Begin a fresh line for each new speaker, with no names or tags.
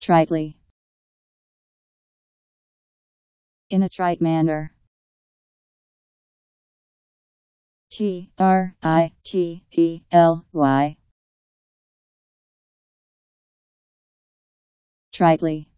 tritely in a trite manner. T R I T E L Y Tritely